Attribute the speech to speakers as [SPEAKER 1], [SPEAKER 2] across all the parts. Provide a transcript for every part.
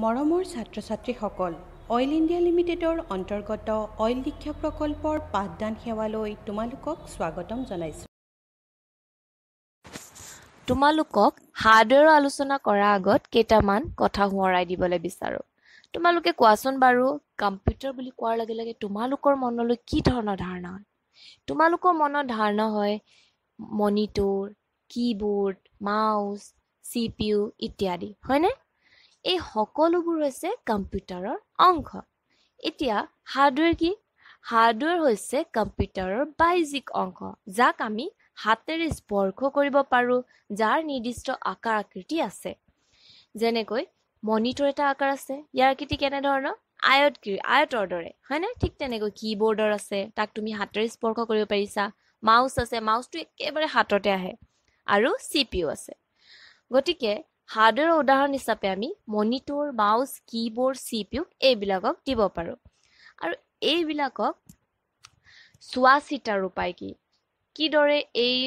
[SPEAKER 1] মৰমৰ ছাত্ৰ ছাত্ৰীসকল অইল ইণ্ডিয়া লিমিটেডৰ অন্তৰ্গত অইল দীক্ষা প্ৰকল্পৰ পাঠদান সেৱালৈ তোমালোকক স্বাগতম জনাইছোঁ তোমালোকক হাৰ্ডৱেৰৰ আলোচনা কৰাৰ আগত কেইটামান কথা সোঁৱৰাই দিবলৈ বিচাৰোঁ তোমালোকে কোৱাচোন বাৰু কম্পিউটাৰ বুলি কোৱাৰ লগে লগে তোমালোকৰ মনলৈ কি ধৰণৰ ধাৰণা হয় তোমালোকৰ মনত ধাৰণা হয় monitor keyboard mouse C P U ইত্যাদি হয়নে এই সকলোবোৰ হৈছে কম্পিউটাৰৰ অংশ এতিয়া হাৰ্ডৱেৰ কি হাৰ্ডৱেৰ হৈছে কম্পিউটাৰৰ বাহ্যিক অংশ যাক আমি হাতেৰে স্পৰ্শ কৰিব পাৰোঁ যাৰ নিৰ্দিষ্ট আকাৰ আকৃতি আছে যেনেকৈ মনিটৰ এটা আকাৰ আছে ইয়াৰ আকৃতি কেনেধৰণৰ আয়ত আয়তৰ দৰে হয়নে ঠিক তেনেকৈ কীবৰ্ডৰ আছে তাক তুমি হাতেৰে স্পৰ্শ কৰিব পাৰিছা মাউছ আছে মাউছটো একেবাৰে হাততে আহে আৰু চি পিও আছে গতিকে হাৰ্ডৱেৰৰ উদাহৰণ হিচাপে আমি মনিটৰ মাউছ কীবৰ্ড চিপিউ এইবিলাকক দিব পাৰোঁ আৰু এইবিলাকক চোৱা চিতাৰ উপায় কি কিদৰে এই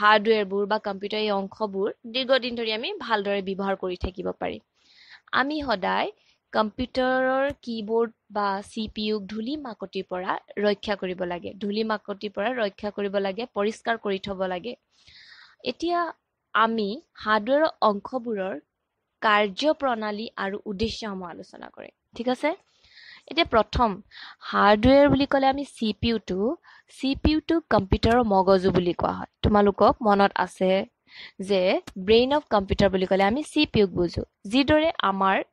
[SPEAKER 1] হাৰ্ডৱেৰবোৰ বা কম্পিউটাৰ এই অংশবোৰ দীৰ্ঘদিন ধৰি আমি ভালদৰে ব্যৱহাৰ কৰি থাকিব পাৰি আমি সদায় কম্পিউটাৰৰ কীবৰ্ড বা চিপিউক ধূলি মাকতিৰ পৰা ৰক্ষা কৰিব লাগে ধূলি মাকতিৰ পৰা ৰক্ষা কৰিব লাগে পৰিষ্কাৰ কৰি থ'ব লাগে এতিয়া আমি হাৰ্ডৱেৰৰ অংশবোৰৰ কাৰ্যপ্ৰণালী আৰু উদ্দেশ্যসমূহ আলোচনা কৰে ঠিক আছে এতিয়া প্ৰথম হাৰ্ডৱেৰ বুলি ক'লে আমি চি পি ইউটো চি পি ইউটো কম্পিউটাৰৰ মগজু বুলি কোৱা হয় তোমালোকক মনত আছে যে ব্ৰেইন অফ কম্পিউটাৰ বুলি ক'লে আমি চি পি ইউক বুজোঁ যিদৰে আমাৰ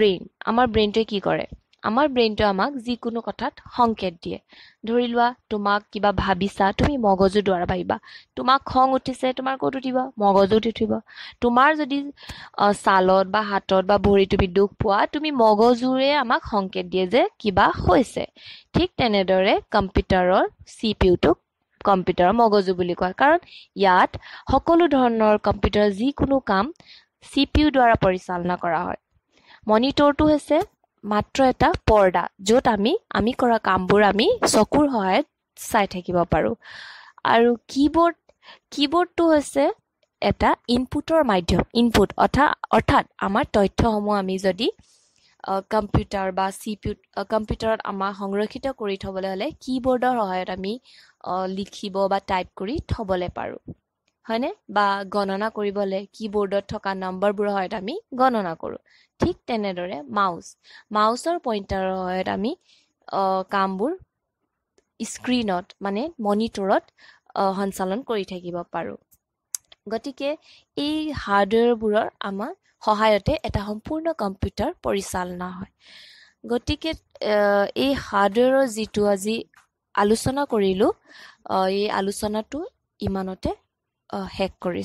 [SPEAKER 1] ব্ৰেইন আমাৰ ব্ৰেইনটোৱে কি কৰে আমাৰ ব্ৰেইনটোৱে আমাক যিকোনো কথাত সংকেত দিয়ে ধৰি লোৱা তোমাক কিবা ভাবিছা তুমি মগজুৰ দ্বাৰা ভাবিবা তোমাক খং উঠিছে তোমাৰ ক'ত উঠিবা মগজুত উঠিব তোমাৰ যদি ছালত বা হাতত বা ভৰিত তুমি দুখ পোৱা তুমি মগজুৰে আমাক সংকেত দিয়ে যে কিবা হৈছে ঠিক তেনেদৰে কম্পিউটাৰৰ চি পি ইউটোক কম্পিউটাৰৰ মগজু বুলি কয় কাৰণ ইয়াত সকলো ধৰণৰ কম্পিউটাৰৰ যিকোনো কাম চি পি ইউ দ্বাৰা পৰিচালনা কৰা হয় মনিটৰটো হৈছে মাত্ৰ এটা পৰ্দা য'ত আমি আমি কৰা কামবোৰ আমি চকুৰ সহায়ত চাই থাকিব পাৰোঁ আৰু কীবোৰ্ড কীবৰ্ডটো হৈছে এটা ইনপুটৰ মাধ্যম ইনপুট অৰ্থাৎ অৰ্থাৎ আমাৰ তথ্যসমূহ আমি যদি কম্পিউটাৰ বা চি পিউ কম্পিউটাৰত আমাৰ সংৰক্ষিত কৰি থ'বলৈ হ'লে কীবৰ্ডৰ সহায়ত আমি লিখিব বা টাইপ কৰি থ'বলৈ পাৰোঁ হয়নে বা গণনা কৰিবলৈ কীবৰ্ডত থকা নম্বৰবোৰৰ সহায়ত আমি গণনা কৰোঁ ঠিক তেনেদৰে মাউছ মাউছৰ পইণ্টাৰৰ সহায়ত আমি কামবোৰ স্ক্ৰীণত মানে মনিটৰত সঞ্চালন কৰি থাকিব পাৰোঁ গতিকে এই হাৰ্ডৱেৰবোৰৰ আমাৰ সহায়তে এটা সম্পূৰ্ণ কম্পিউটাৰ পৰিচালনা হয় গতিকে এই হাৰ্ডৱেৰৰ যিটো আজি আলোচনা কৰিলোঁ এই আলোচনাটো ইমানতে a hickory